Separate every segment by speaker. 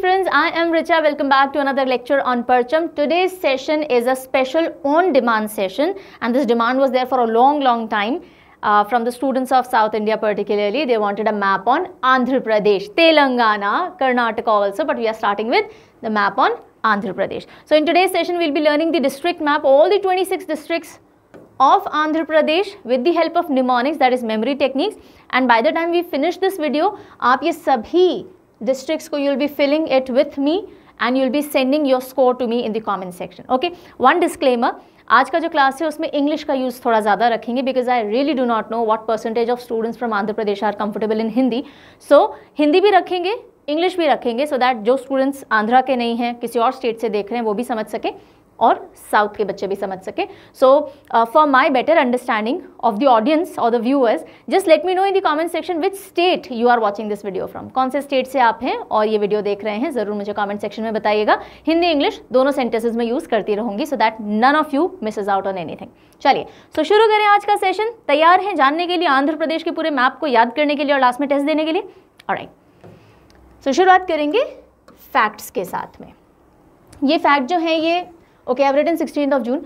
Speaker 1: friends, I am Richa. Welcome back to another lecture on Percham. Today's session is a special on-demand session and this demand was there for a long, long time. Uh, from the students of South India particularly, they wanted a map on Andhra Pradesh, Telangana, Karnataka also, but we are starting with the map on Andhra Pradesh. So in today's session, we'll be learning the district map, all the 26 districts of Andhra Pradesh with the help of mnemonics, that is memory techniques. And by the time we finish this video, aap ye sabhi districts you will be filling it with me and you will be sending your score to me in the comment section. Okay, one disclaimer. आज का जो class है उसमें English का use थोड़ा ज़्यादा रखेंगे because I really do not know what percentage of students from Andhra Pradesh are comfortable in Hindi so Hindi भी रखेंगे इंग्लिश भी रखेंगे सो so दैट जो स्टूडेंट्स आंध्रा के नहीं हैं किसी और स्टेट से देख रहे हैं वो भी समझ सकें और साउथ के बच्चे भी समझ सके so for my better understanding of the audience और the viewers just let me know in the comment section which state you are watching this video from कौन से स्टेट से आप हैं और ये वीडियो देख रहे हैं ज़रूर मुझे कॉमेंट सेक्शन में बताइएगा हिंदी इंग्लिश दोनों सेंटेंसेज में यूज़ करती रहूंगी so that none of you misses out on anything चलिए सो शुरू करें आज का सेशन तैयार हैं जानने के लिए आंध्र प्रदेश के पूरे मैप को याद करने के लिए और लास्ट में टेस्ट देने के लिए और राइट सो शुरुआत करेंगे फैक्ट्स के साथ में ये फैक्ट जो है ये okay I written sixteen of June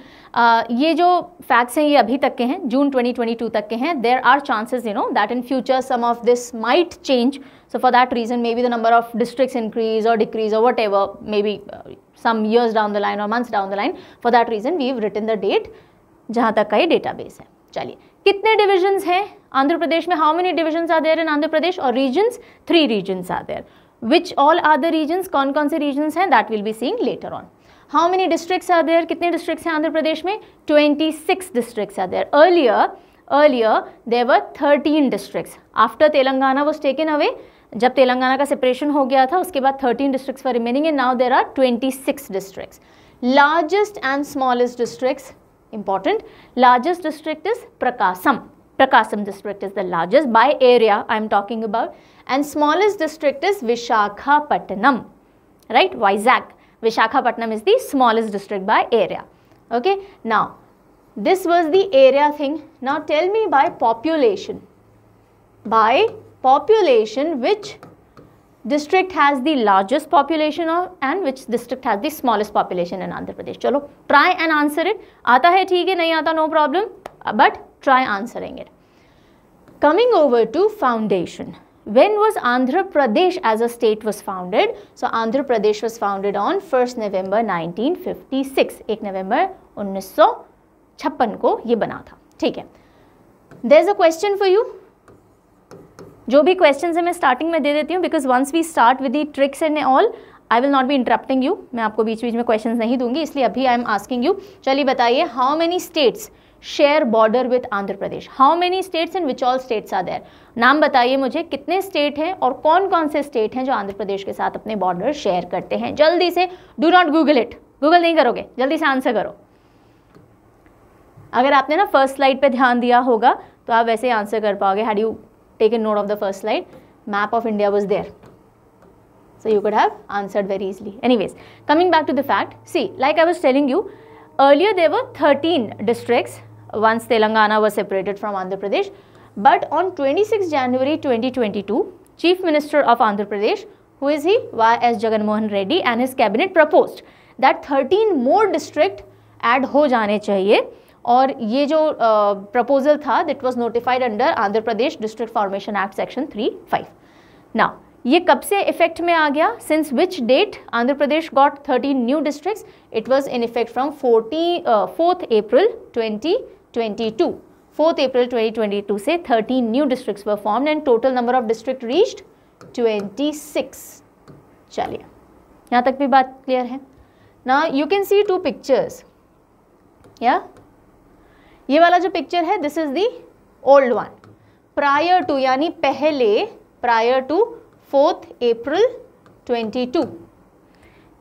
Speaker 1: ये जो फैक्ट्स हैं ये अभी तक के हैं जून 2022 तक के हैं there are chances you know that in future some of this might change so for that reason maybe the number of district increase और डिक्रीज और whatever maybe some years down the line और months down the line for that reason we written the date जहाँ तक का ये data base है चलिए कितने डिविजन्स हैं आंध्र प्रदेश में how many divisions are there in Andhra Pradesh और regions three regions are there which all are the regions कौन कौन से रीजन्स हैं that will be seen later on How many districts are there? Kitne districts हैं आंध्र प्रदेश में? 26 districts are there. Earlier, earlier there were 13 districts. After Telangana was taken away, jab Telangana separation separation हो गया था उसके 13 districts were remaining and now there are 26 districts. Largest and smallest districts. important largest district is prakasam prakasam district is the largest by area i am talking about and smallest district is vishakhapatnam right vizag Vishakhapatnam is the smallest district by area. Okay. Now, this was the area thing. Now tell me by population. By population, which district has the largest population of, and which district has the smallest population in Andhra Pradesh. Chalo, try and answer it. Aata hai, theek hai, nahi aata, no problem. But try answering it. Coming over to foundation. when was Andhra Pradesh as a state was founded? So Andhra Pradesh was founded on 1st November 1956, 1 नवंबर 1956 को ये बना था ठीक है there is a question for you जो भी question है मैं स्टार्टिंग में दे देती हूँ because once we start with the tricks and all I will not be interrupting you मैं आपको बीच बीच में क्वेश्चन नहीं दूंगी इसलिए अभी आई एम आस्किंग यू चलिए बताइए how many states share border with Andhra Pradesh how many states and which all states are there नाम बताइए मुझे कितने स्टेट हैं और कौन कौन से स्टेट हैं जो आंध्र प्रदेश के साथ अपने बॉर्डर शेयर करते हैं जल्दी से do not Google it Google नहीं करोगे जल्दी से आंसर करो अगर आपने ना फर्स्ट स्लाइड पे ध्यान दिया होगा तो आप वैसे आंसर कर पाओगे had you take in note of the first slide map of India was there so you could have answered very easily Anyways, coming back to the fact, see, like I was telling you, earlier there were 13 once Telangana was separated from Andhra Pradesh. But on 26 January 2022, Chief Minister of Andhra Pradesh, who is he? Y.S. Jagan Mohan Reddy and his cabinet proposed that 13 more districts add ho jane chahiye. Aur ye uh, proposal was notified under Andhra Pradesh District Formation Act Section 3.5. Now, ye kab se effect mein a Since which date Andhra Pradesh got 13 new districts? It was in effect from 40, 4th uh, April 2022. 22. 4th April 2022 se 13 new districts were formed and total number of district reached 26. chaliye yahan tak bhi baat clear hai now you can see two pictures yeah ye wala jo picture hai this is the old one prior to yani pehle prior to 4th april 22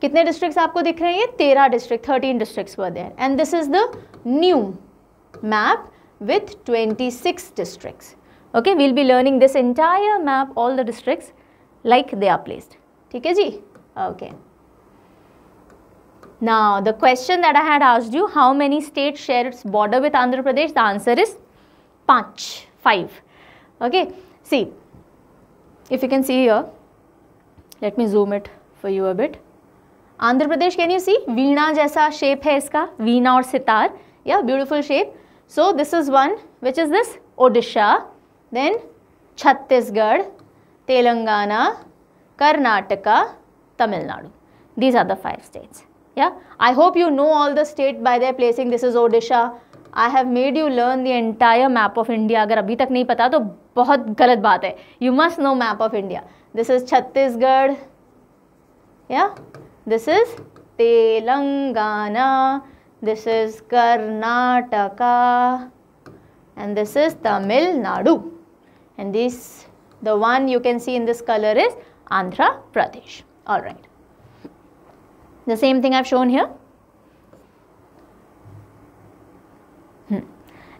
Speaker 1: कितने districts आपको दिख रहे हैं ये तेरह district thirteen districts were there and this is the new map with 26 districts. Okay, we'll be learning this entire map, all the districts like they are placed. Okay, Okay. Now, the question that I had asked you, how many states share its border with Andhra Pradesh? The answer is 5. 5. Okay, see, if you can see here, let me zoom it for you a bit. Andhra Pradesh, can you see? Veena jaisa shape hai iska, Veena or sitar. Yeah, beautiful shape. So this is one which is this Odisha, then Chhattisgarh, Telangana, Karnataka, Tamil Nadu. These are the five states. Yeah, I hope you know all the state by their placing. This is Odisha. i have made you learn the entire map of india agar abhi tak nahi pata to bahut galat baat hai you must know map of india this is chhattisgarh yeah this is telangana this is Karnataka and this is Tamil Nadu and this the one you can see in this color is Andhra Pradesh all right the same thing I've shown here hmm.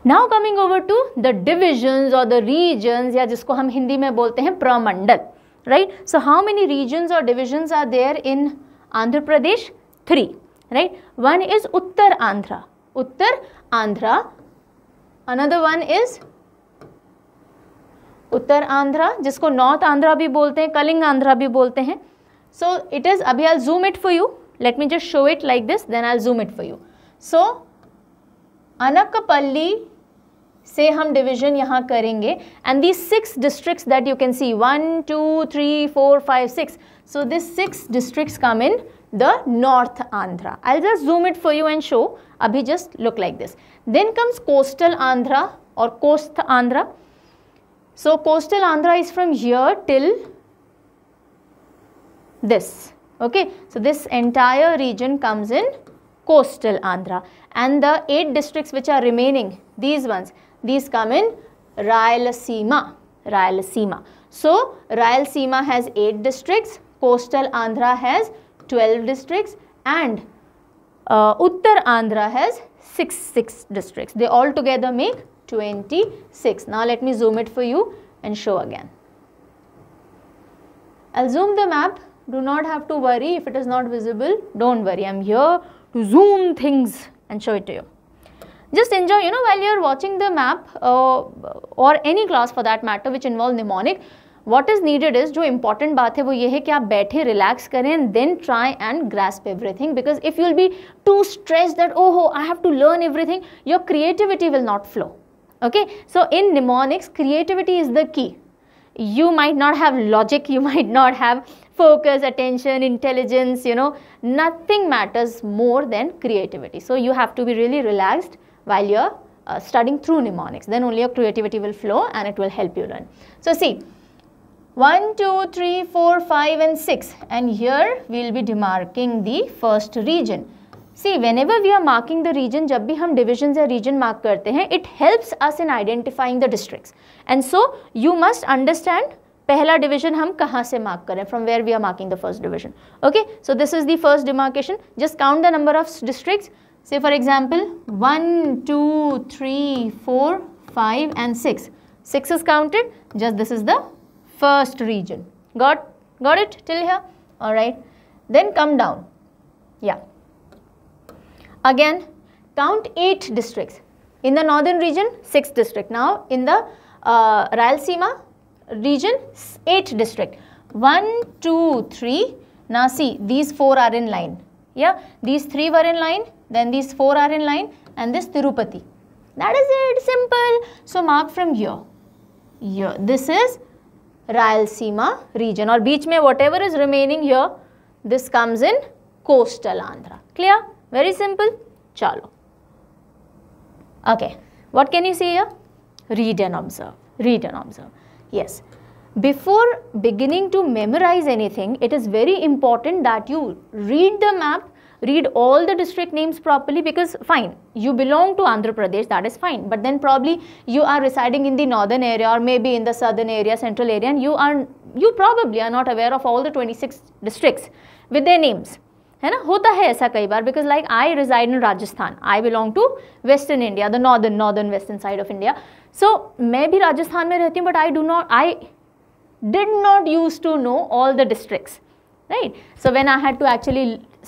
Speaker 1: now coming over to the divisions or the regions या जिसको हम हिंदी में बोलते हैं प्रमंडल right so how many regions or divisions are there in Andhra Pradesh three right one is Uttar andhra Uttar andhra another one is Uttar Andhra जिसको North Andhra भी बोलते हैं कलिंग आंध्रा भी बोलते हैं सो इट इज़ अभी I zoom it for you let me just show it like this then I'll zoom it for you. So Anakapalli से हम डिविजन यहाँ करेंगे and the six district that you can see one two three four five six so this six district come in the North Andhra. I'll just zoom it for you and show. Abhi just look like this. Then comes coastal Andhra or coast Andhra. So coastal Andhra is from here till this. Okay. So this entire region comes in coastal Andhra. And the eight districts which are remaining, these ones, these come in Rayalaseema. Rayalaseema. So Rayalaseema has eight districts. Coastal Andhra has 12 districts and uh, Uttar Andhra has 6, 6 districts. They all together make 26. Now let me zoom it for you and show again. I'll zoom the map. Do not have to worry if it is not visible. Don't worry. I'm here to zoom things and show it to you. Just enjoy, you know, while you're watching the map uh, or any class for that matter which involve mnemonic, what is needed is, is जो important बात है वो ये है कि आप बैठे relax करें then try and grasp everything because if you'll be too stress that oh हो I have to learn everything your creativity will not okay so in mnemonics creativity is the key you might not have logic you might not have focus attention intelligence you know nothing matters more than creativity so you have to be really relaxed while you're uh, studying through mnemonics then only your creativity will flow and it will help you learn so see 1, 2, 3, 4, 5 and 6 and here we will be demarking the first region. See whenever we are marking the region, जब भी हम divisions या region mark करते हैं it helps us in identifying the districts and so you must understand पहला division हम कहाँ से mark करें from where we are marking the first division. Okay, so this is the first demarcation. Just count the number of districts. Say for example 1, 2, 3, 4, 5 and 6. 6 is counted just this is the first region. Got, got it till here? Alright. Then come down. Yeah. Again, count 8 districts. In the northern region, 6 district. Now, in the uh, Rayalaseema region, 8 district. 1, 2, 3. Now, see, these 4 are in line. Yeah, these 3 were in line, then these 4 are in line and this Tirupati. That is it, simple. So, mark from here. Here, this is Rayalaseema region or beach mein whatever is remaining here, this comes in coastal Andhra. Clear? Very simple. Chalo. Okay. What can you see here? Read and observe. Read and observe. Yes. Before beginning to memorize anything, it is very important that you read the map read all the district names properly because fine, you belong to Andhra Pradesh, that is fine. But then probably you are residing in the northern area or maybe in the southern area, central area and you are you probably are not aware of all the 26 districts with their names. है ना होता है ऐसा कई बार because like I reside in Rajasthan I belong to western India the northern northern western side of India so मैं भी Rajasthan में रहती हूँ but I did not used to know all the districts right so when i had to actually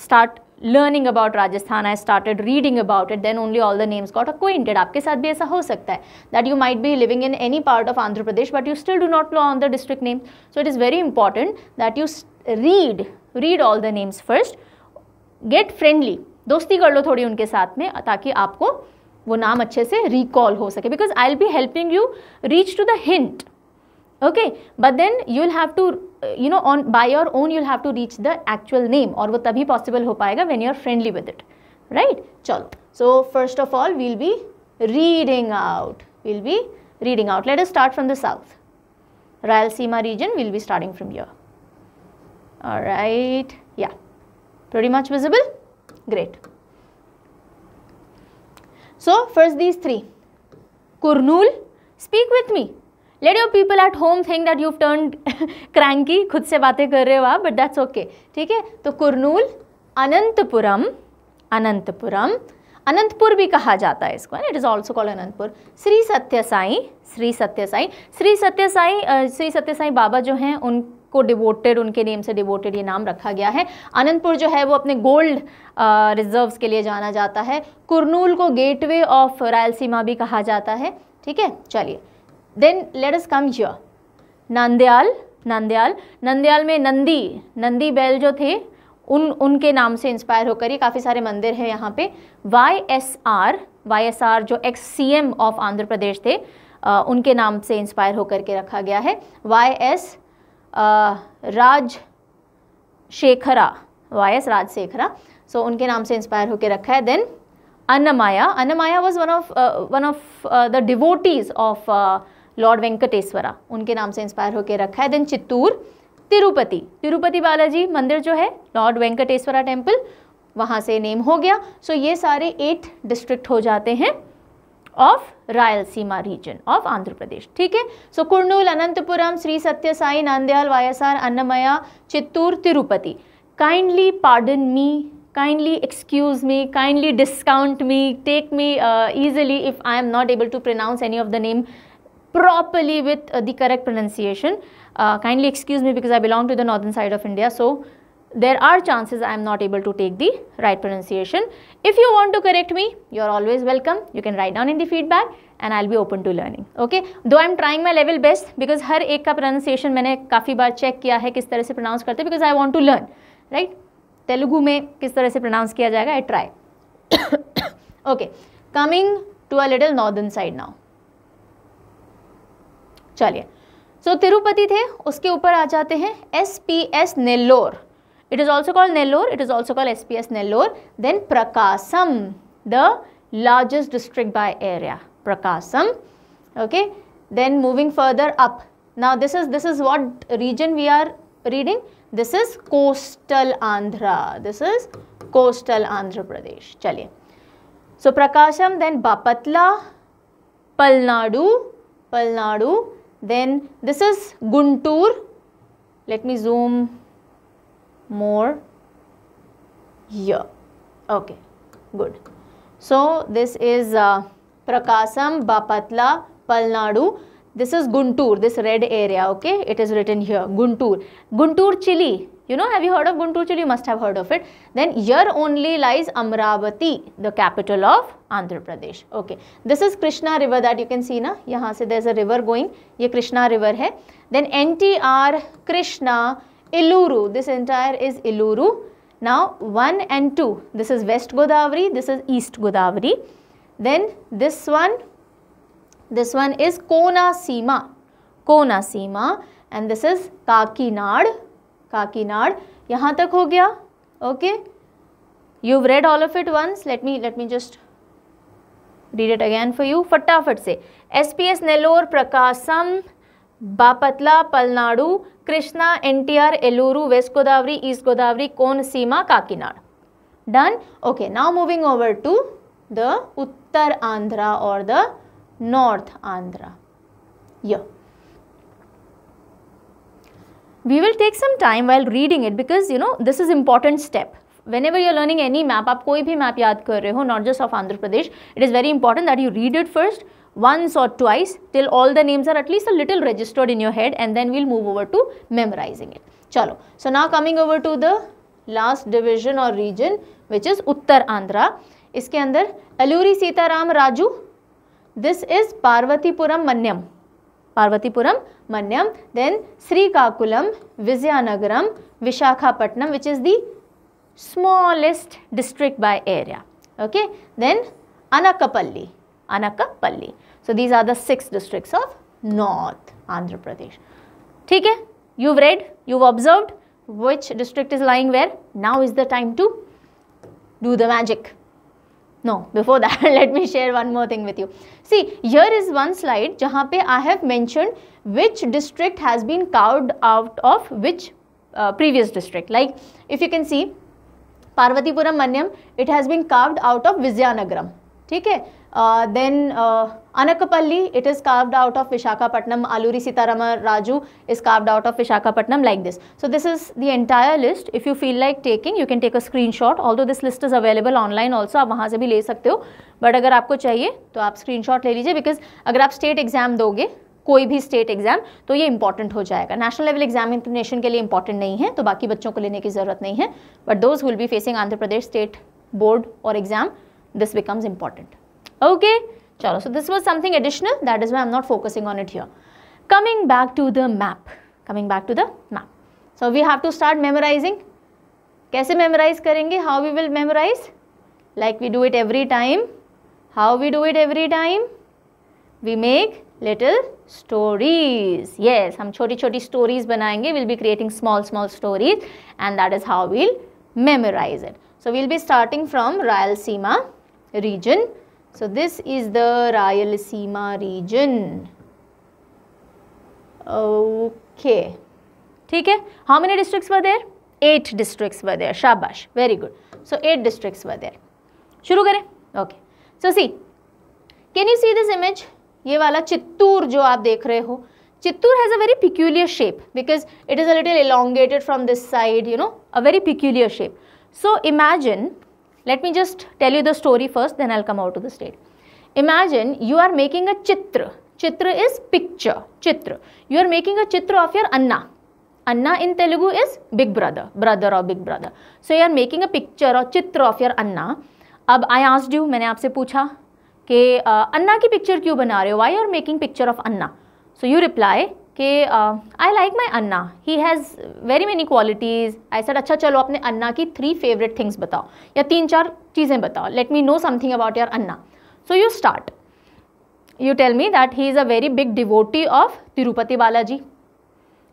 Speaker 1: start learning about Rajasthan, I started reading about it, then only all the names got acquainted. आपके साथ भी ऐसा हो सकता है that you might be living in any part of Andhra Pradesh but you still do not know on the district name. So it is very important that you read, read all the names first. Get friendly. दोस्ती कर लो थोड़ी उनके साथ में ताकि आपको वो नाम अच्छे से रिकॉल हो सके I'll be helping you reach to the hint. okay but then you will have to you know on by your own you'll have to reach the actual name or और वो be possible हो when you're friendly with it right so first of all we'll be reading out we'll be reading out let us start from the south Rayalaseema region we'll be starting from here all right yeah pretty much visible great so first these three Kurnool speak with me let your people at home think that you turn cranky खुद से बातें कर रहे हो आप but that's okay ठीक है तो कुरनूल अनंतपुरम अनंतपुरम अनंतपुर भी कहा जाता है इसको it is also called Anantapur Sri सत्य साई श्री सत्य साई श्री सत्य साई श्री सत्य साई बाबा जो हैं उनको डिवोटेड उनके नेम से डिवोटेड ये नाम रखा गया है अनंतपुर जो है वो अपने गोल्ड रिजर्व uh, के लिए जाना जाता है कुरनूल को गेटवे ऑफ रायलसीमा भी कहा जाता है ठीक है चलिए then let us come here Nandyal Nandyal Nandyal में नंदी नंदी बैल जो थे उन उनके नाम से इंस्पायर होकर ये काफ़ी सारे मंदिर हैं यहाँ पे Y S R Y S R जो ex C M of Andhra Pradesh थे आ, उनके नाम से इंस्पायर होकर के रखा गया है Y S Raj Shekhara Y S Raj Shekhara so उनके नाम से इंस्पायर होकर रखा है then Annamayya Annamayya was one of one of the devotees of lord Venkateswara उनके नाम से इंस्पायर होकर रखा है देन चित्तूर तिरुपति तिरुपति बालाजी मंदिर जो है लॉर्ड वेंकटेश्वरा टेम्पल वहाँ से नेम हो गया सो so, ये सारे एट डिस्ट्रिक्ट हो जाते हैं of Rayalaseema region of Andhra Pradesh ठीक है सो कुर्नूल अनंतपुरम श्री सत्य Sai Nandyal YSR Annamayya Chittoor Tirupati kindly pardon me kindly excuse me kindly discount me take me uh, easily if i am not able to pronounce any of the name properly with uh, the correct pronunciation. Uh, kindly excuse me because I belong to the northern side of India. So, there are chances I am not able to take the right pronunciation. If you want to correct me, you are always welcome. You can write down in the feedback and I'll be open to learning. Okay? Though I'm trying my level best because हर एक का pronunciation मैंने काफ़ी बार check किया है किस तरह से pronounce करते because I want to learn. Right? Telugu में किस तरह से pronounce किया जाएगा I try. okay. Coming to a little northern side now. चलिए सो so, तिरुपति थे उसके ऊपर आ जाते हैं S P S Nellore it is also called Nellore it is also called S P S Nellore then Prakasam the largest district by area Prakasam okay then moving further up now this is this is what region we are reading this is coastal Andhra this is coastal Andhra Pradesh चलिए so Prakasam then Bapatla Palnadu Palnadu Then this is Guntur. Let me zoom more here. Okay, good. So this is uh, Prakasam, Bapatla, Palnadu. This is Guntur, this red area, okay? It is written here, Guntur. Guntur, Chile. You know, have you heard of Guntur You must have heard of it. Then here only lies Amravati, the capital of Andhra Pradesh. Okay. This is Krishna river that you can see na. Yahan se there's a river going. Ye Krishna river hai. Then NTR, Krishna, Iluru. This entire is Iluru. Now 1 and 2. This is West Godavari. This is East Godavari. Then this one. This one is Kona Seema. Kona Seema. And this is Kakinad Kakinada यहाँ तक हो गया okay you read all of it once let me let me just read it again for you फटाफट से S P S Nellore Prakasam Bapatla Palnadu Krishna N T R Eluru west Godavari east Godavari Konaseema Kakinada done okay now moving over to the Uttar Andhra और the north Andhra यह we will take some time while reading it because you know this is important step whenever you're learning any map up, कोई भी map याद कर रहे हो not just of Andhra Pradesh it is very important that you read it first once or twice till all the names are at least a little registered in your head and then we'll move over to memorizing it. Chalo. So now coming over to the last division or region which is Uttar Andhra. इसके अंदर Alluri Sitarama Raju this is Parvathipuram Manyam Parvathipuram Manyam then Srikakulam Vizianagaram Visakhapatnam which is the smallest district by area okay then Anakapalli Anakapalli so these are the six district of north Andhra Pradesh ठीक है you read you observed which district is lying where now is the time to do the magic No, before that, let me share one more thing with you. See, here is one slide jahan pe I have mentioned which district has been carved out of which uh, previous district. Like, if you can see, Parvatipuram Manyam, it has been carved out of Vizianagaram. ठीक है Uh, then uh, Anakapalli, it is carved out of Vishakhapatnam. Aluri Sitarama Raju is carved out of Vishakhapatnam like this. So this is the entire list. If you feel like taking, you can take a screenshot. Although this list is available online also, आप वहाँ से भी ले सकते हो But अगर आपको चाहिए तो आप screenshot ले लीजिए because अगर आप state exam दोगे कोई भी स्टेट एग्जाम तो ये इंपॉर्टेंट हो जाएगा नेशनल लेवल एग्जामिनेशन के लिए इंपॉर्टेंट नहीं है तो बाकी बच्चों को लेने की ज़रूरत नहीं है but those will be facing Andhra Pradesh state board और exam this becomes important Okay, chalo. So this was something additional. That is why I'm not focusing on it here. Coming back to the map. Coming back to the map. So we have to start memorizing. कैसे memorize करेंगे? How we will memorize? Like we do it every time. How we do it every time? We make little stories. Yes, हम choti choti stories बनाएंगे. We'll be creating small small stories and that is how we'll memorize it. So we'll be starting from Rayalaseema region So this is the Rayalaseema region. Okay. ठीक है how many districts were there eight districts were there शाबाश very good so eight districts were there शुरू करें okay so see can you see this image ये वाला चित्तूर जो आप देख रहे हो Chittoor has a very peculiar shape because it is a little elongated from this side you know a very peculiar shape so imagine let me just tell you the story first then i'll come out to the state imagine you are making a chitra chitra is picture chitra you are making a chitra of your anna anna in telugu is big brother brother or big brother so you are making a picture or chitra of your anna अब आई asked you मैंने आपसे पूछा कि अन्ना की picture क्यों बना रहे हो why are making picture of anna so you reply कि I like my anna he has very many qualities I said अच्छा चलो अपने अन्ना की थ्री फेवरेट थिंग्स बताओ या तीन चार चीज़ें बताओ let me know something about your anna so you start you tell me that he is a very big devotee of Tirupati Balaji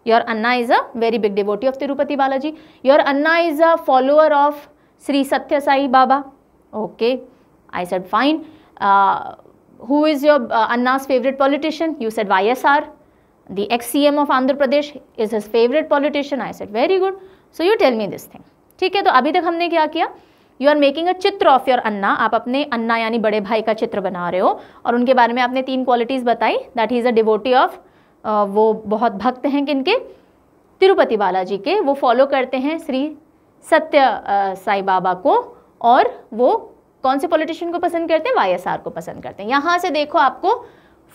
Speaker 1: your Anna is a very big devotee of Tirupati Balaji your Anna is a follower of Sri सत्य Sai Baba okay I said fine who is your anna's favourite politician you said Y S R the ex-CM of Andhra Pradesh is his favorite politician. I said, very good. So you tell me this thing. ठीक है तो अभी तक हमने क्या किया you are making a चित्र of your अन्ना आप अपने अन्ना यानी बड़े भाई का चित्र बना रहे हो और उनके बारे में आपने तीन क्वालिटीज़ बताई that he is a devotee of वो बहुत भक्त हैं किनके तिरुपति बालाजी के वो फॉलो करते हैं श्री सत्य साई बाबा को और वो कौन से पॉलिटिशियन को पसंद करते हैं वाईएसआर को पसंद करते हैं यहाँ से देखो आपको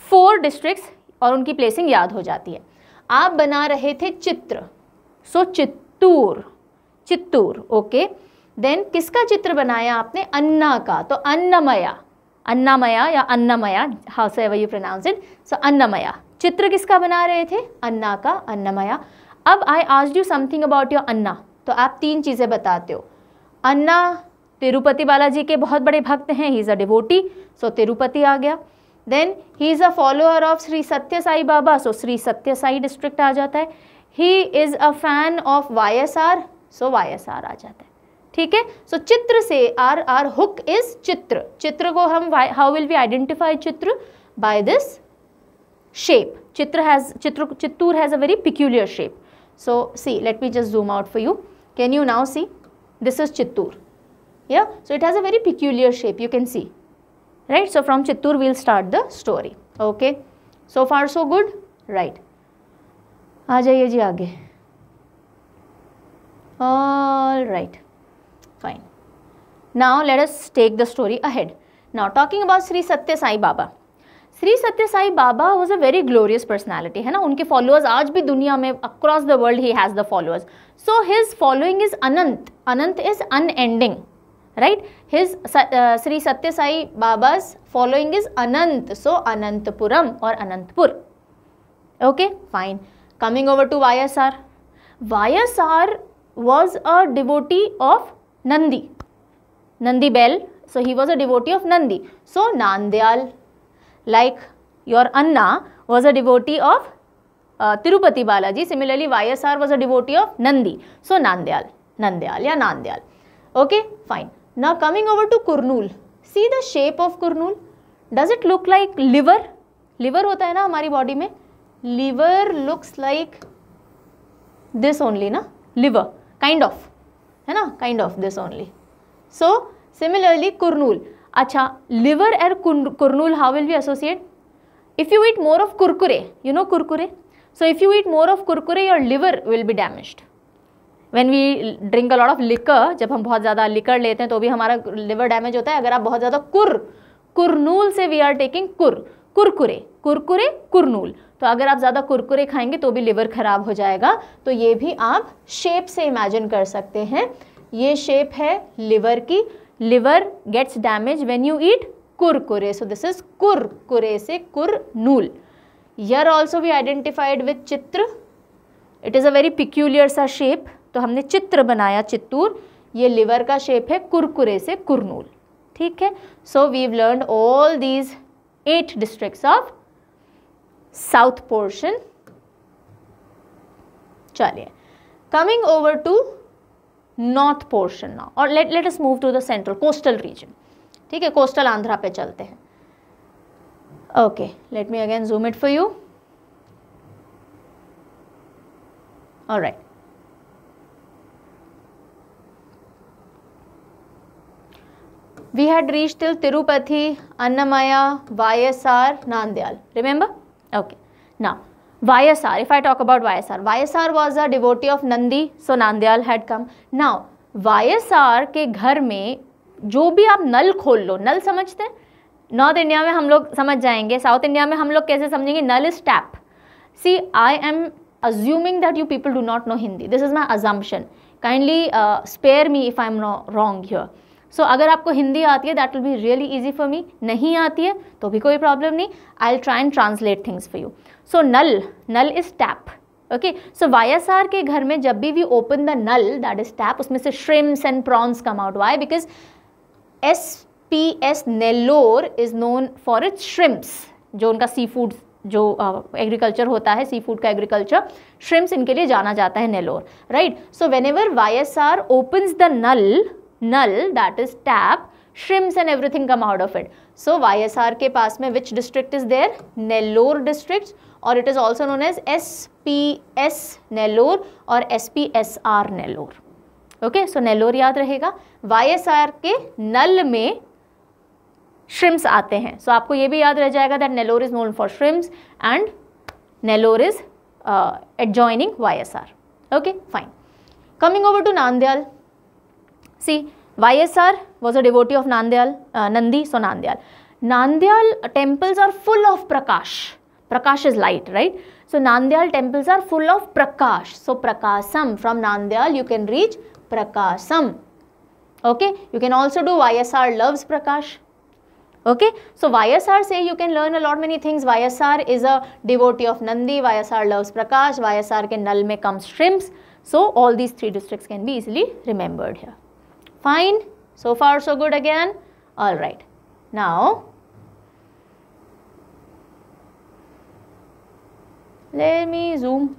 Speaker 1: फोर डिस्ट्रिक्ट्स और उनकी प्लेसिंग याद हो जाती है आप बना रहे थे चित्र so Chittoor Chittoor okay then किसका चित्र बनाया आपने अन्ना का तो अन्नमया अन्नामया या Annamayya how say you pronounce it so Annamayya चित्र किसका बना रहे थे अन्ना का अन्नमया अब I ask you something about your anna तो आप तीन चीज़ें बताते हो अन्ना तिरुपति बालाजी के बहुत बड़े भक्त हैं he is a devotee so Tirupati आ गया then he is a follower of Sri सत्य साई बाबा सो श्री सत्य साई डिस्ट्रिक्ट आ जाता है he is a fan of Y S R so Y S R आ जाता है ठीक है सो चित्र से आर आर हुक इज चित्र चित्र को हम how will be identify chitra by this shape chitra has chitra Chittoor has a very peculiar shape so see let me just zoom out for you can you now see this is Chittoor या so it has a very peculiar shape you can see right so from chittur we'll start the story okay so far so good right aa jaiye ji aage all right fine now let us take the story ahead now talking about sri satya sai baba Sri सत्य Sai Baba was a very glorious personality है ना उनके followers आज भी दुनिया में across the world he has the followers so his following is anant anant is unending right his uh, sri satya sai baba's following is anant so anantapuram or anantapur okay fine coming over to ysr ysr was a devotee of nandi nandi bell so he was a devotee of nandi so nandyal like your anna was a devotee of uh, tirupati balaji similarly ysr was a devotee of nandi so nandyal nandyal yeah nandyal okay fine Now coming over to Kurnool see the shape of Kurnool does it look like liver liver होता है ना हमारी body में liver looks like this only ना liver kind of है ना kind of this only so similarly Kurnool अच्छा liver and Kurnool how will we associate if you eat more of kurkure you know kurkure so if you eat more of kurkure your liver will be damaged when we drink a lot of liquor जब हम बहुत ज़्यादा liquor लेते हैं तो भी हमारा liver damage होता है अगर आप बहुत ज़्यादा कुर कुरनूल से वी आर टेकिंग कुर कुरकुरे कुरकुरे कुरनूल तो अगर आप ज़्यादा कुरकुरे खाएंगे तो भी लिवर ख़राब हो जाएगा तो ये भी आप शेप से इमेजिन कर सकते हैं ये शेप है लिवर की liver gets damage when you eat Kurkure so this is Kurkure से Kurnool yeah also we identified with chitra it is a very peculiar सा शेप तो हमने चित्र बनाया चित्तूर ये लिवर का शेप है कुरकुरे से कुरनूल ठीक है so we've learn all these eight district of south portion चलिए coming over to north portion ना और let let us move to the central coastal region ठीक है कोस्टल आंध्रा पे चलते हैं okay let me again zoom it for you और right we had reached till Tirupati, Annamaya, YSR, Nandyal. Remember? Okay. Now, YSR, if I talk about YSR, YSR was a devotee of Nandi, so Nandyal had come. Now, YSR ke ghar mein जो भी आप नल खोल लो नल समझते हैं north India में हम लोग समझ जाएंगे साउथ इंडिया में हम लोग कैसे समझेंगे nal is tap see I am assuming that you people do not know Hindi. This is my assumption. Kindly uh, spare me if I'm no wrong here. So so, अगर आपको हिंदी आती है that will be really easy for me नहीं आती है तो भी कोई प्रॉब्लम नहीं I will try and translate things for you so nal nal is tap okay so YSR के घर में जब भी we open the nal that is tap उसमें से shrimps and prawns come out why because S P S Nellore is known for it shrimps जो उनका seafood जो एग्रीकल्चर uh, होता है सी फूड का एग्रीकल्चर श्रिम्स इनके लिए जाना जाता है Nellore right so whenever Y S R opens the nal nal that is tap shrimps and everything come out of it so Y S R के पास में which district is there Nellore district और it is also known as S P S Nellore और S P S R Nellore okay so Nellore याद रहेगा Y S R के नल में श्रिम्स आते हैं सो so, आपको ये भी याद रह जाएगा that Nellore is known for shrimps and Nellore is adjoining Y S R okay fine coming over to Nandyal See, YSR was a devotee of Nandyal, uh, Nandi, so Nandyal. Nandyal temples are full of Prakash. Prakash is light, right? So, Nandyal temples are full of Prakash. So, Prakasam, from Nandyal you can reach Prakasam. Okay, you can also do YSR loves Prakash. Okay, so YSR say you can learn a lot many things. YSR is a devotee of Nandi, YSR loves Prakash, YSR can null may come shrimps. So, all these three districts can be easily remembered here. Fine. So far so good again. Alright. Now, let me zoom.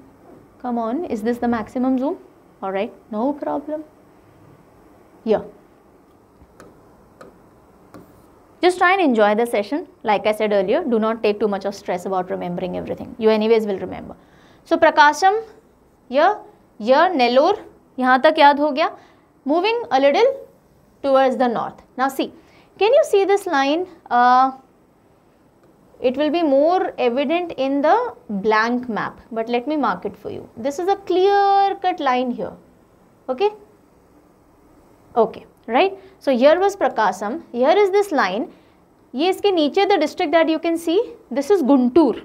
Speaker 1: Come on. Is this the maximum zoom? Alright. No problem. Here. Just try and enjoy the session. Like I said earlier, do not take too much of stress about remembering everything. You anyways will remember. So, Prakasham, here, here, Nellore, यहाँ तक याद हो गया moving a little towards the north. Now see, can you see this line? Uh, it will be more evident in the blank map, but let me mark it for you. This is a clear cut line here, okay? Okay, right? So here was Prakasam, here is this line. ये इसके नीचे the district that you can see, this is Guntur.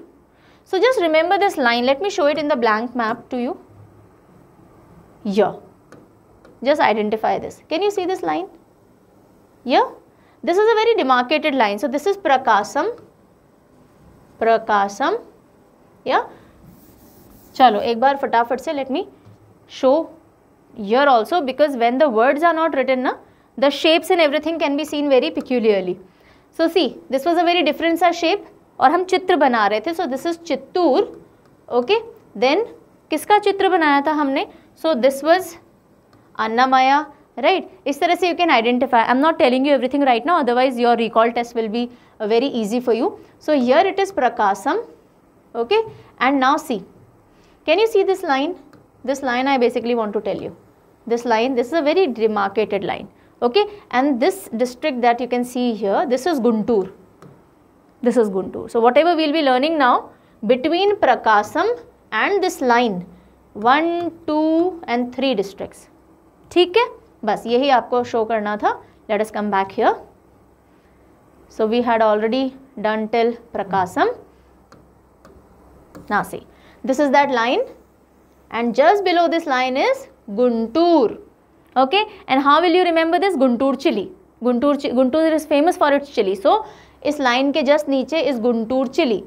Speaker 1: So just remember this line, let me show it in the blank map to you. Here. just identify this. Can you see this line? Yeah? This is a very demarcated line. So this is prakasam. Prakasam. Yeah? Chalo, ek bar fatafat se let me show here also because when the words are not written na, the shapes and everything can be seen very peculiarly. So see, this was a very different sa shape और हम चित्र बना रहे थे so this is Chittoor okay then किसका चित्र बनाया था हमने so this was Annamaya, right? Is there you can identify. I am not telling you everything right now, otherwise your recall test will be uh, very easy for you. So here it is Prakasam, okay? And now see, can you see this line? This line I basically want to tell you. This line, this is a very demarcated line, okay? And this district that you can see here, this is Guntur. This is Guntur. So whatever we will be learning now, between Prakasam and this line, 1, 2 and 3 districts. ठीक है बस यही आपको show करना था let's come back here so we had already done till Prakasam see this is that line and just below this line is Guntur okay and how will you remember this Guntur chilli Guntur Guntur is famous for its chilli so इस line के just नीचे is Guntur chilli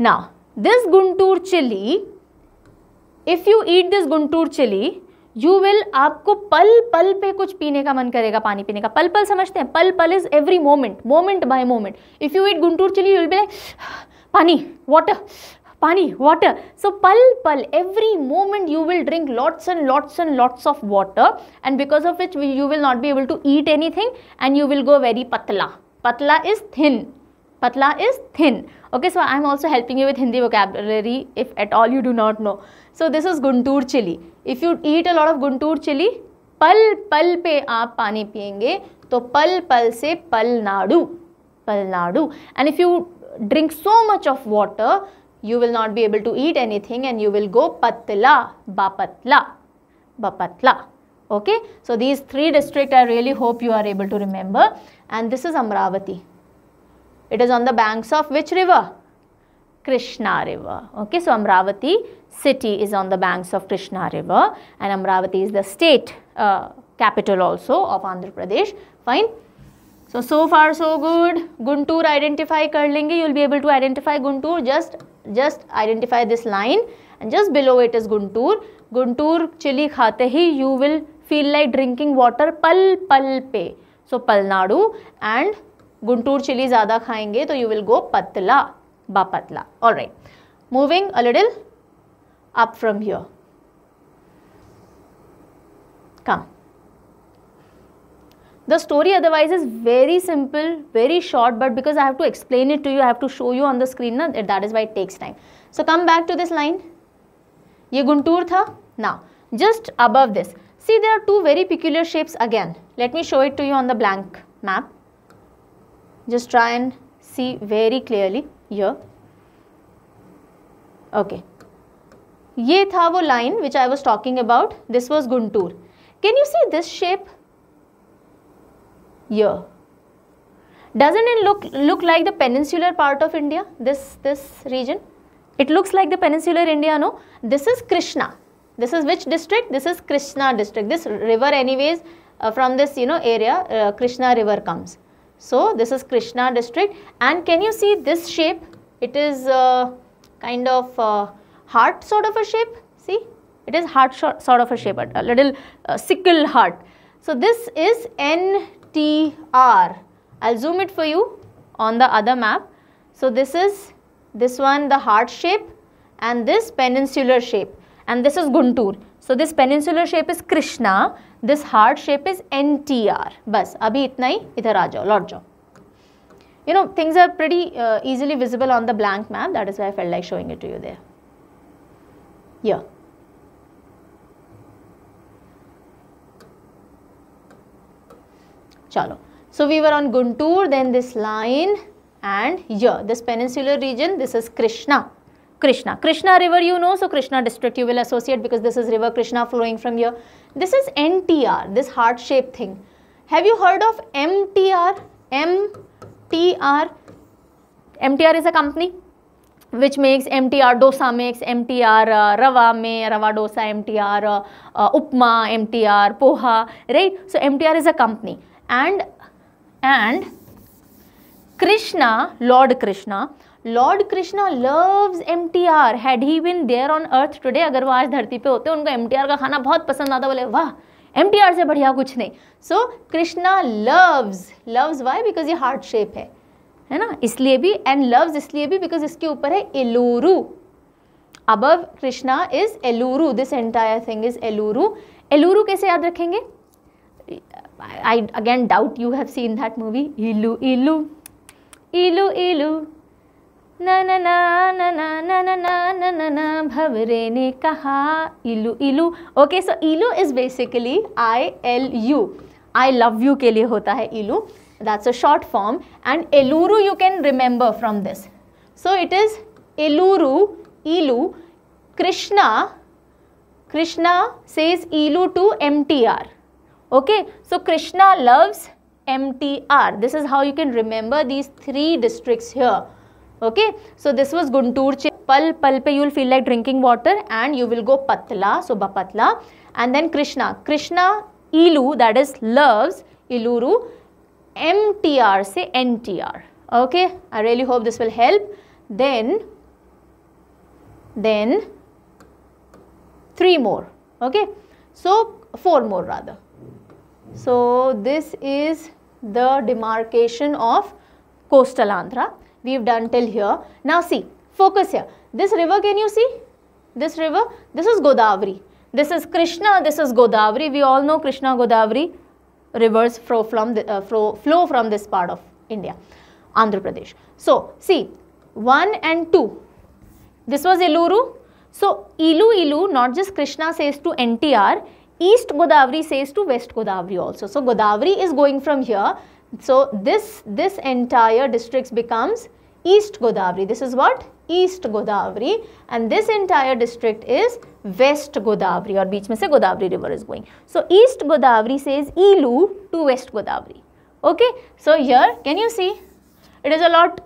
Speaker 1: ना this Guntur chilli if you eat this Guntur chilli you will आपको पल पल पे कुछ पीने का मन करेगा पानी पीने का पल पल समझते हैं पल पल is every moment moment by moment if you eat Guntur chilli you will पानी वाटर पानी वाटर सो पल पल every moment you will drink lots and lots and lots of water and because of which you will not be able to eat anything and you will go very पतला पतला is thin पतला is thin okay so I am also helping you with Hindi vocabulary if at all you do not know so this is Guntur chilli if you eat a lot of Guntur chilli पल पल पे आप पानी पियेंगे तो पल पल से Palnadu Palnadu and if you drink so much of water you will not be able to eat anything and you will go पतला Bapatla Bapatla okay so these three district I really hope you are able to remember and this is Amaravati It is on the banks of which river? Krishna river. Okay, so Amravati city is on the banks of Krishna river and Amravati is the state uh, capital also of Andhra Pradesh. Fine. So, so far so good. Guntur identify Karlingi. You will be able to identify Guntur. Just, just identify this line and just below it is Guntur. Guntur chili khate hi you will feel like drinking water pal pal pe. So, Palnadu and Guntur chilli ज़्यादा खाएंगे तो you will go पतला Bapatla all right moving a little up from your come the story otherwise is very simple very short but because I have to explain it to you have to show you on the screen ना that is why takes time so come back to this line ये गुंटूर था ना just above this see there are to very peculiar shapes again let me show it to you on the blank map just try and see very clearly here okay ये था वो line which I was talking about. This was Guntur. Can you see this shape? Here. doesn't it look look like the peninsular part of india this this region it looks like the peninsular india no this is krishna this is which district this is krishna district this river anyways uh, from this you know area uh, krishna river comes so, this is Krishna district and can you see this shape? It is a kind of heart sort of a shape, see? It is heart sort of a shape, a little uh, sickle heart. So, this is NTR. I will zoom it for you on the other map. So, this is this one the heart shape and this peninsular shape and this is Guntur. So this peninsular shape is Krishna. This heart shape is NTR. Bas, abhi बस अभी इतना ही इधर आ you know things are pretty uh, easily visible on the blank map that is why I felt like showing it to you there Here. chalo so we were on Guntur then this line and here this peninsular region this is Krishna Krishna. Krishna river you know, so Krishna district you will associate because this is river Krishna flowing from here. This is NTR, this heart shape thing. Have you heard of MTR? MTR. MTR is a company which makes MTR dosa makes MTR uh, rava me, rava dosa MTR uh, uh, upma MTR poha right so MTR is a company and and Krishna Lord Krishna Lord Krishna loves M T R had he been there on earth today अगर वो आज धरती पे होते उनको M T are का खाना बहुत पसंद आता बोले वाह एम टी आर से बढ़िया कुछ नहीं so Krishna loves loves why because ये हार्ट शेप है है ना इसलिए भी एंड लव्स इसलिए भी बिकॉज इसके ऊपर है Eluru above Krishna is Eluru this entire thing is Eluru Eluru कैसे याद रखेंगे I again doubt you have seen that movie ILU ILU ILU इलू ना ना ना ना ना ना ना ना ना भवरे ने कहा इलू इलू okay so ILU is basically I L U I love you के लिए होता है ILU that's a short form and Eluru you can remember from this so it is Eluru ILU Krishna Krishna says ILU to M T R okay so Krishna loves M R this is how you can remember these three districts here okay so this was guntur che pal pal pe you'll feel like drinking water and you will go patla ba patla and then krishna krishna ilu that is loves iluru mtr say ntr okay i really hope this will help then then three more okay so four more rather so this is the demarcation of coastal andhra we've done till here. Now see, focus here. This river, can you see? This river, this is Godavari. This is Krishna, this is Godavari. We all know Krishna, Godavari rivers flow from, the, uh, flow, flow from this part of India, Andhra Pradesh. So, see, 1 and 2. This was Eluru. So, Ilu Ilu, not just Krishna says to NTR, East Godavari says to West Godavari also. So, Godavari is going from here so this, this entire district becomes East Godavari. This is what? East Godavari and this entire district is West Godavari or beach mein se Godavari river is going. So East Godavari says Eluru to West Godavari. Okay. So here can you see it is a lot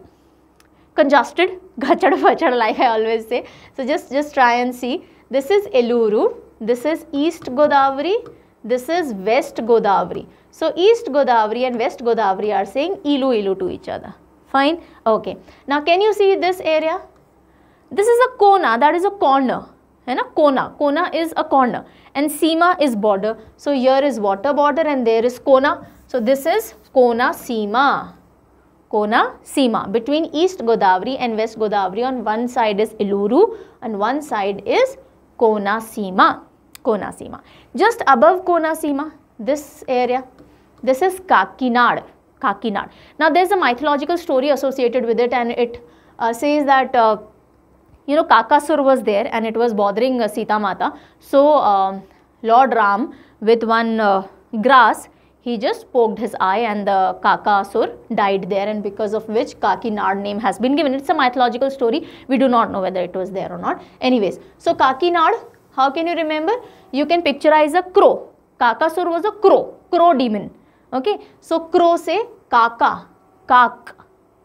Speaker 1: congested, ghachad fachad like I always say. So just, just try and see this is Eluru, this is East Godavari this is West Godavari. So East Godavari and West Godavari are saying Ilu Ilu to each other. Fine. Okay. Now can you see this area? This is a Kona. That is a corner. And a Kona. Kona is a corner. And Sima is border. So here is water border and there is Kona. So this is Kona Sima. Kona Sima. Between East Godavari and West Godavari on one side is Iluru and one side is Kona Sima. Kona Sima. Just above Kona Sima, this area, this is Kakinad. Kakinad. Now there is a mythological story associated with it and it uh, says that uh, you know Kakasur was there and it was bothering uh, Sita Mata. So um, Lord Ram with one uh, grass he just poked his eye and the Kakasur died there and because of which Kakinad name has been given. It's a mythological story. We do not know whether it was there or not. Anyways, so Kakinad how can you remember you can picturise a crow काका Kakasura was a crow crow demon okay so crow से काका काक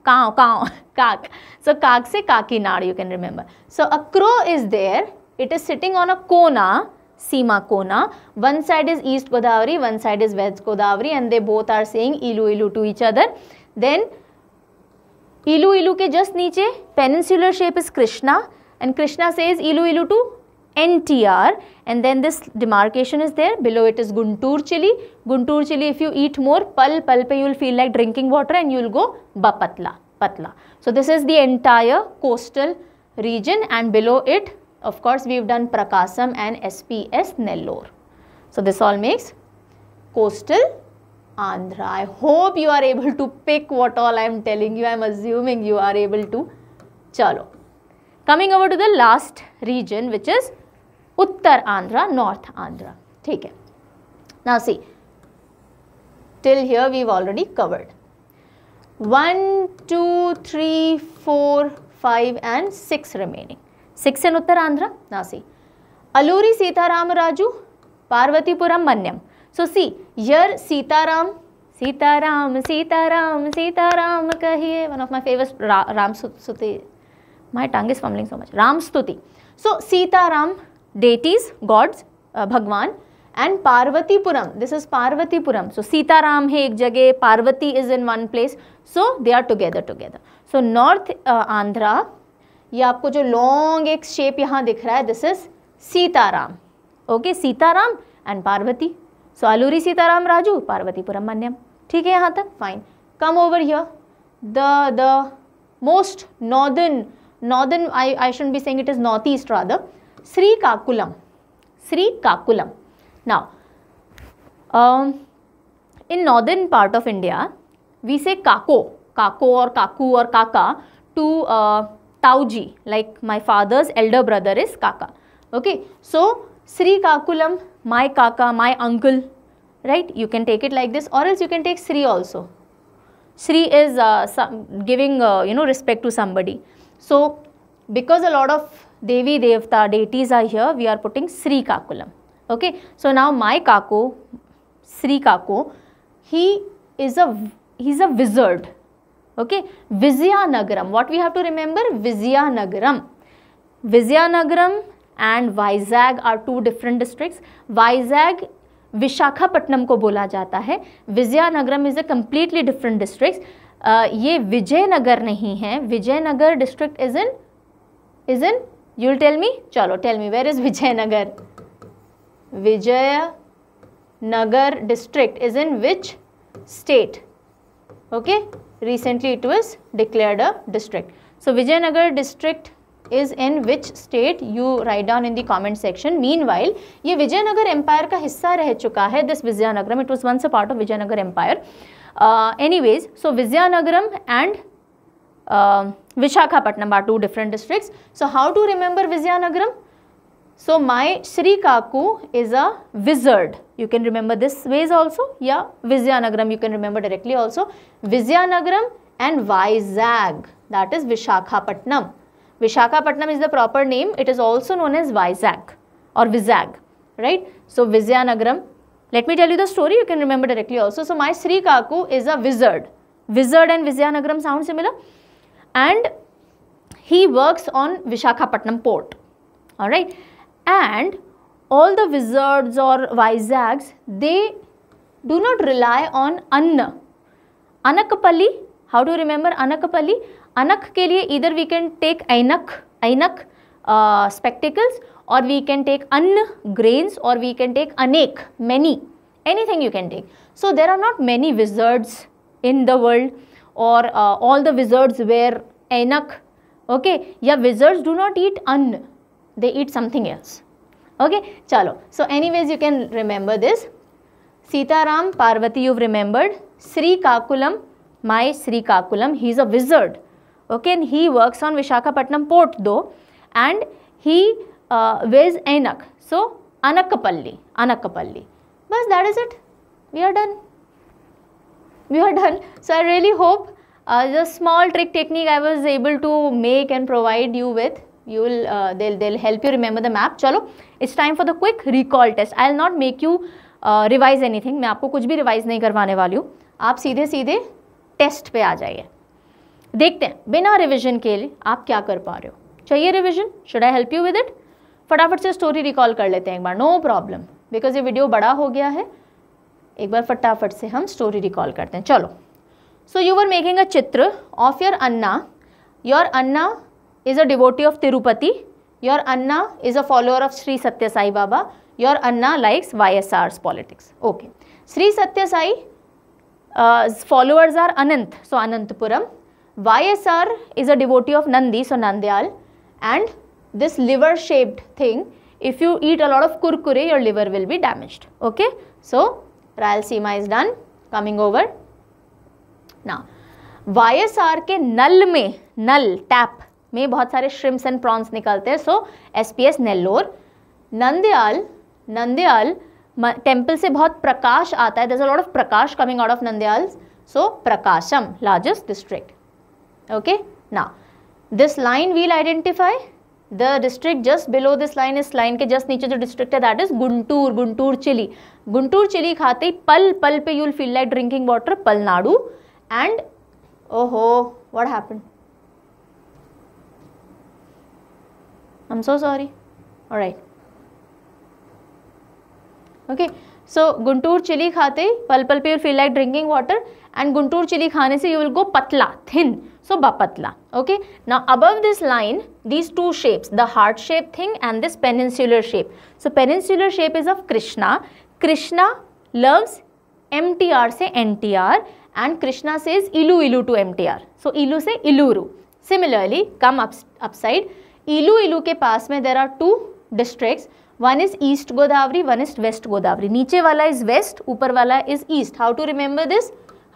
Speaker 1: काव काव काक सो so, काक से Kakinada you can remember so a crow is there it is sitting on a Konaseema कोना one side is east Godavari one side is west Godavari and they both are saying ILU ILU to each other than इलू इलू के just नीचे peninsular shape is Krishna and Krishna से is ILU ILU to NTR and then this demarcation is there below it is Guntur chili Guntur chili if you eat more pal pal pe you will feel like drinking water and you will go bapatla patla so this is the entire coastal region and below it of course we've done Prakasam and SPS Nellore so this all makes coastal Andhra I hope you are able to pick what all I am telling you I am assuming you are able to chalo coming over to the last region which is Uttar Andhra north Andhra ठीक है ना see till here we already covered one two three four five and six remaining six and Uttar Andhra ना see Alluri Sitarama Raju Parvathipuram मन्यम सो सी यर सीताराम सीताराम सीताराम सीताराम कहिए one of my favourite Ram सुति my is fumbling so much Ram so Sitarama deities gods uh, bhagwan and parvatipuram this is parvatipuram so sitaram hai ek jagah parvati is in one place so they are together together so north uh, andhra ये आपको जो long एक shape यहाँ दिख रहा है this is Sitarama okay Sitarama and Parvati so Alluri Sitarama Raju Parvathipuram Manyam ठीक है यहाँ तक fine come over here the the most northern northern I I should be saying it is north east rather Sri Sri Kakulam. Now, um, in northern part of India, we say kako, kako or kaku or kaka to uh, Tauji, like my father's elder brother is kaka. Okay, so Sri Kakulam, my kaka, my uncle, right? You can take it like this or else you can take Sri also. Sri is uh, giving, uh, you know, respect to somebody. So, because a lot of Devi Devta deities are here, we are putting Sri Kakulam. Okay, so now my Kako, Sri Kako, he is a, he's a wizard. Okay, Vizianagaram, what we have to remember, Vizianagaram. Vizianagaram and Vizag are two different districts. Vizag Visakhapatnam को बोला जाता है Vizianagaram is a completely different district ये विजयनगर नहीं है Vijayanagara district is in is in you will tell me चलो tell me where is Vijayanagara Vijayanagara district is in which state okay recently it was declared a district so Vijayanagara district is in which state you write down in the comment section meanwhile ये Vijayanagara empire का हिस्सा रह चुका है this Vizianagaram it was once a part of Vijayanagara empire anyways so Vizianagaram and uh, Vishakhapatnam are two different districts. So how to remember Vizianagaram? So my Sri Kaku is a wizard. You can remember this ways also. Yeah, Vizianagaram you can remember directly also. Vizianagaram and Vizag that is Vishakhapatnam. Vishakhapatnam is the proper name. It is also known as Vizag or Vizag, right? So Vizianagaram. Let me tell you the story. You can remember directly also. So my Sri Kaku is a wizard. Wizard and Vizianagaram sound similar and he works on Vishakhapatnam port. Alright. And all the wizards or visags, they do not rely on Anna. Anakapali, how do you remember Anakapali? Anak ke liye either we can take Ainak, Ainak uh, spectacles or we can take Ann grains or we can take Anek, many, anything you can take. So there are not many wizards in the world और all the wizards wear एनक okay या wizards do not eat अन्न they eat something else okay चलो so anyways you can remember this Sitarama Parvati you remembered Srikakulam my Srikakulam he is a wizard okay and he works on Visakhapatnam port though and he wears एनक so Anakapalli Anakapalli बस that is it we are done we are done so i really hope uh, the small trick technique i was able to make and provide you with you will uh, they'll they'll help you remember the map chalo it's time for the quick recall test i'll not make you uh, revise anything main aapko kuch bhi revise nahi karwane wali hu aap seedhe seedhe test pe aa jaiye dekhte hain bina revision ke liye aap kya kar pa rahe ho chahiye revision should i help you with it फटाफट से story recall कर लेते हैं एक बार no problem because ये video बड़ा हो गया है एक बार फटाफट से हम स्टोरी रिकॉल करते हैं चलो so you were making a चित्र ऑफ योर अन्ना your Anna is a devotee of Tirupati your Anna is a follower of Sri सत्य साई बाबा योर अन्ना likes Y S R politics okay Sri सत्य साई फॉलोअर्स आर अनंत so Anantapuram Y S R is a devotee of Nandi so Nandyal and this liver shaped thing if you eat a lot of Kurkure your liver will be damaged okay so Rayalaseema is done coming over ना YSR के नल में नल tap में बहुत सारे shrimps and prawns निकलते हैं so SPS Nellore Nandyal Nandyal temple से बहुत प्रकाश आता है दस अ लॉट ऑफ प्रकाश coming out of Nandyal so Prakasam largest district okay ना this line will identify the district just below this line इस लाइन के जस्ट नीचे जो डिस्ट्रिक्ट है that is Guntur Guntur chilli Guntur chilli खाते ही पल पल पे you'll feel like drinking water Palnadu and ओहो what happen I am so sorry alright okay so Guntur chilli खाते पल पल पे you'll feel like drinking water and Guntur chilli खाने से यू विल गो पतला थिन सो ब पतला ओके ना above this line these two shapes the heart shape thing and this peninsular shape so peninsular shape is of Krishna Krishna loves M T R से N T R and Krishna says ILU ILU to M T R so ILU से इलूरू similarly कम upside इलू इलू के पास में there are two district one is East Godavari, one is West Godavari. Niche wala is west, upar wala is east. How to remember this?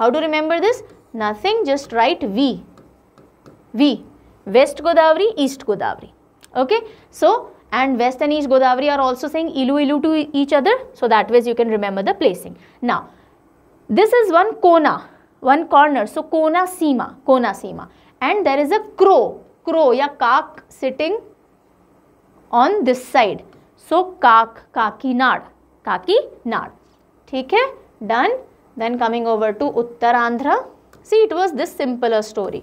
Speaker 1: How to remember this? Nothing, just write V. V. West Godavari, East Godavari. Okay. So, and West and East Godavari are also saying Ilu Ilu to each other. So, that way you can remember the placing. Now, this is one Kona, one corner. So, Kona Seema, Kona Seema. And there is a crow, crow ya cock sitting on this side. So काक Kakinada ठीक है done then coming over to Uttar Andhra see it was this simple story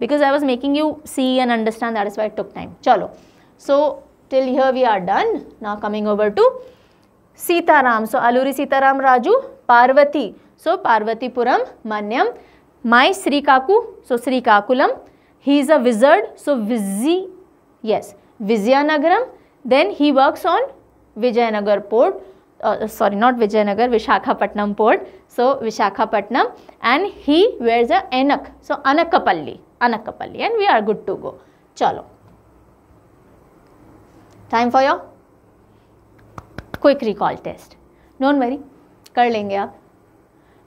Speaker 1: because I was making you see and understand that is why took time चलो so till here we are done ना coming over to Sitarama so Alluri Sitarama Raju Parvati so Parvathipuram Manyam my काकू so Srikakulam he is a wizard so विजी yes Vizianagaram Then he works on Vijayanagar port, uh, sorry not Vijayanagar, Vishakhapatnam port. So Vishakhapatnam and he wears a enak. So Anakapalli, Anakapalli and we are good to go. Chalo. Time for your recall test. Don't worry, kar lenge aap.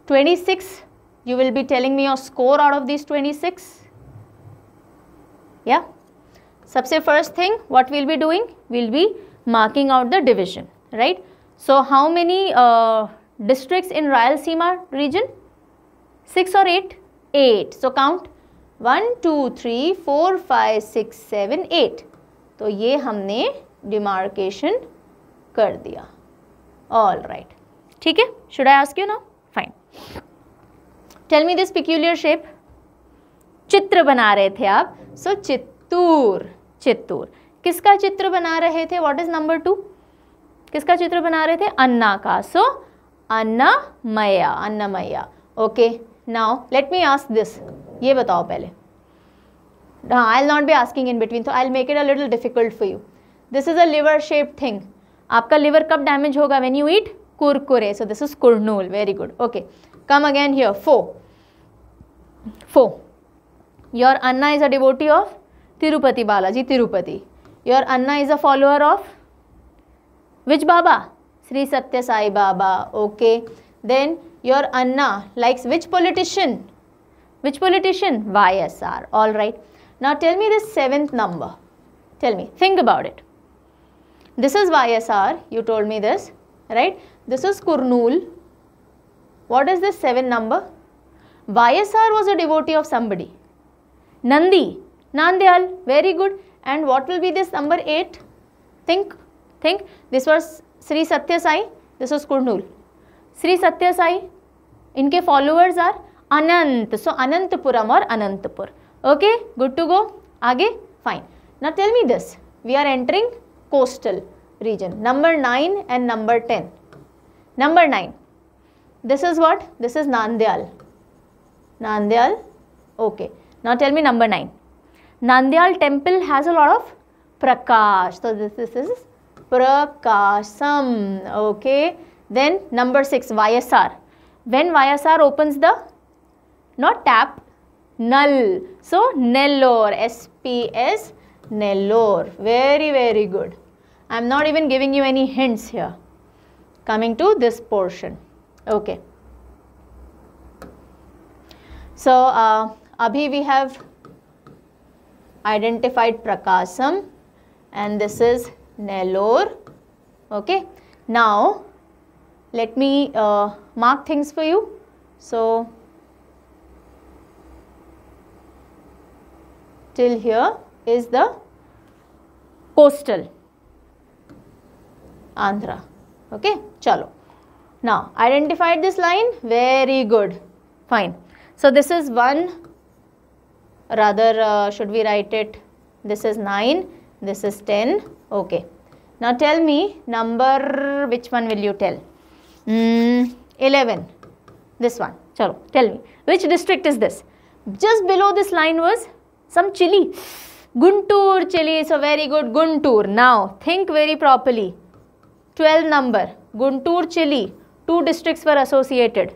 Speaker 1: 26 You will be telling me your score out of these 26 yeah? सबसे first thing what will be doing will be marking out the division right so how many districts in Rayalaseema region six और eight eight so count one two three four five six seven eight तो ये हमने demarcation कर दिया all right ठीक है should I ask you ना fine tell me this peculiar shape चित्र बना रहे थे आप सो so, चित्तूर चित्तूर किसका चित्र बना रहे थे वॉट इज नंबर टू किसका चित्र बना रहे थे अन्ना का सो अन्ना Annamayya Annamayya okay now let me ask this ये बताओ पहले I'll not be asking in between तो I'll make it a little difficult for you this is a liver shape thing आपका लिवर कब डैमेज होगा when you eat Kurkure so this is Kurnool very good okay come again here फो फो your अन्ना is a devotee of Tirupati Balaji Tirupati. Your Anna is a follower of which Baba? Sri Satya Sai Baba. Okay. Then your Anna likes which politician? Which politician? YSR. All right. Now tell me this seventh number. Tell me. Think about it. This is YSR. You told me this. Right. This is Kurnool. What is this seventh number? YSR was a devotee of somebody. Nandi Nandyal, very good. And what will be this number 8? Think, think. This was Sri Satya Sai, this was Kurnool. Sri Satya Sai, इनके followers are अनंत so Anantapuram और Anantapur okay good to go आगे fine ना tell me this we are entering coastal region number nine and number ten number nine this is what this is Nandyal Nandyal okay ना tell me number nine Nandyal temple has a lot of prakash. So this, this is prakasham. Okay. Then number 6 YSR. When YSR opens the not tap null. So Nellore SPS Nellore. Very very good. I am not even giving you any hints here. Coming to this portion. Okay. So uh, Abhi we have identified Prakasam and this is Nellore. Okay. Now, let me uh, mark things for you. So, till here is the coastal Andhra. Okay. Chalo. Now, identified this line. Very good. Fine. So, this is one rather uh, should we write it this is 9 this is 10 okay now tell me number which one will you tell mm, 11 this one chalo tell me which district is this just below this line was some chili guntur chili so very good guntur now think very properly 12 number guntur chili two districts were associated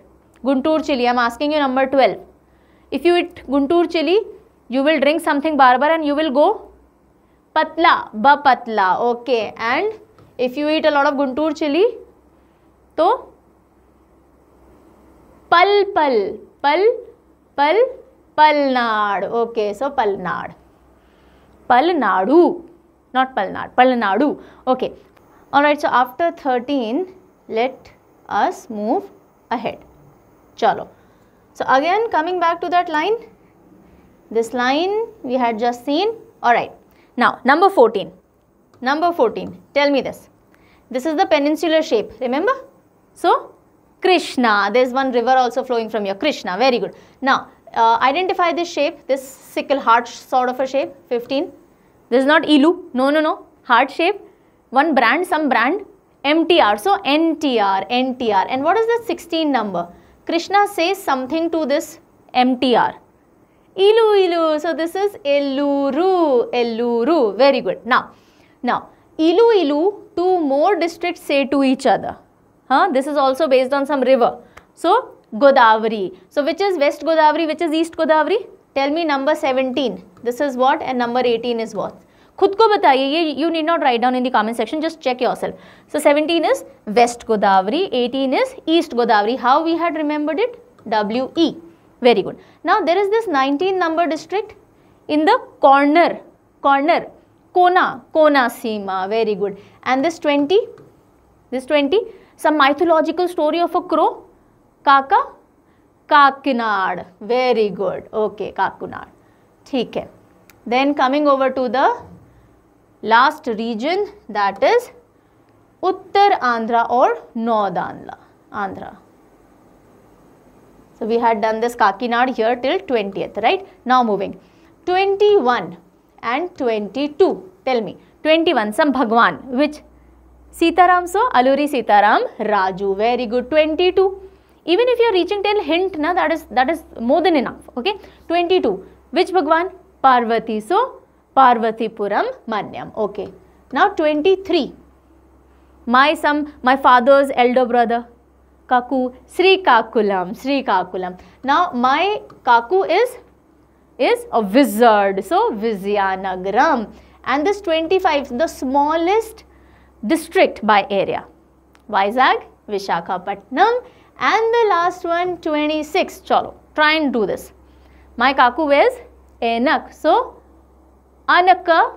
Speaker 1: guntur chili i'm asking you number 12 if you eat guntur chili you will drink something बार बार and you will go पतला ब पतला okay and if you eat a lot of Guntur chilli तो पल पल पल पल Palnad okay so Palnad Palnadu not Palnad Palnadu okay all right so after thirteen let us move ahead चलो so again coming back to that line This line we had just seen. Alright. Now, number 14. Number 14. Tell me this. This is the peninsular shape. Remember? So, Krishna. There is one river also flowing from here. Krishna. Very good. Now, uh, identify this shape. This sickle heart sort of a shape. 15. This is not Ilu. No, no, no. Heart shape. One brand, some brand. MTR. So, NTR, NTR. And what is the 16 number? Krishna says something to this MTR. Ilu Ilu. So this is Elluru. Elluru. Very good. Now, now Ilu Ilu, two more districts say to each other. Huh? This is also based on some river. So Godavari. So which is West Godavari, which is East Godavari? Tell me number 17. This is what and number 18 is what? खुद को बताइए ये you need not write down in the comment section just check yourself so seventeen is west Godavari eighteen is east Godavari how we had remembered very good. Now there is this 19 number district in the corner, corner, Kona, Kona Sima. Very good. And this 20, this 20, some mythological story of a crow, Kaka, Kakinad. Very good. Okay, Kakunad. ठीक है then coming over to the last region that is Uttar Andhra or North Andhra. Andhra. So we had done this Kakinad here till 20th, right? Now moving. 21 and 22. Tell me. 21, some Bhagwan. Which? Sitaram, so Aluri Sitaram Raju. Very good. 22. Even if you are reaching till hint, na, that is that is more than enough. Okay. 22. Which Bhagwan? Parvati. So Parvati Puram Manyam. Okay. Now 23. My some my father's elder brother. Kaku, Sri Kakulam, Sri Kakulam. Now, my Kaku is, is a wizard. So, Vizianagaram. And this 25, the smallest district by area. Vizag, Vishakhapatnam. And the last one, 26. Chalo, try and do this. My Kaku is Enak. So, Anaka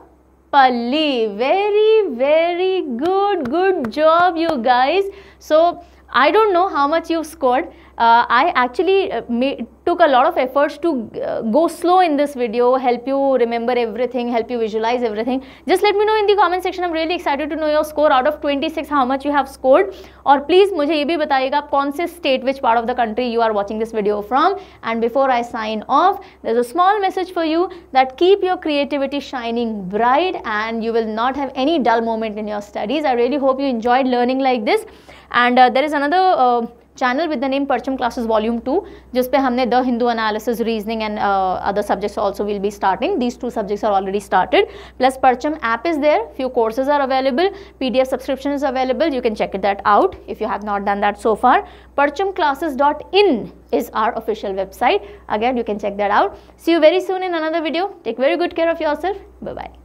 Speaker 1: Palli. Very, very good. Good job, you guys. So, I don't know how much you've scored uh, I actually uh, made, took a lot of efforts to uh, go slow in this video, help you remember everything, help you visualize everything. Just let me know in the comment section. I'm really excited to know your score out of 26, how much you have scored. Or please मुझे ये भी बताइएगा आप state, which part of the country you are watching this video from. And before I sign off, there's a small message for you that keep your creativity shining bright and you will not have any dull moment in your studies. I really hope you enjoyed learning like this. And uh, there is another uh, channel with the name Percham Classes Volume 2 just पे हमने the Hindu analysis, reasoning and uh, other subjects also will be starting. These two subjects are already started. Plus Percham app is there. Few courses are available. PDF subscription is available. You can check that out if you have not done that so far. Perchamclasses.in is our official website. Again, you can check that out. See you very soon in another video. Take very good care of yourself. Bye-bye.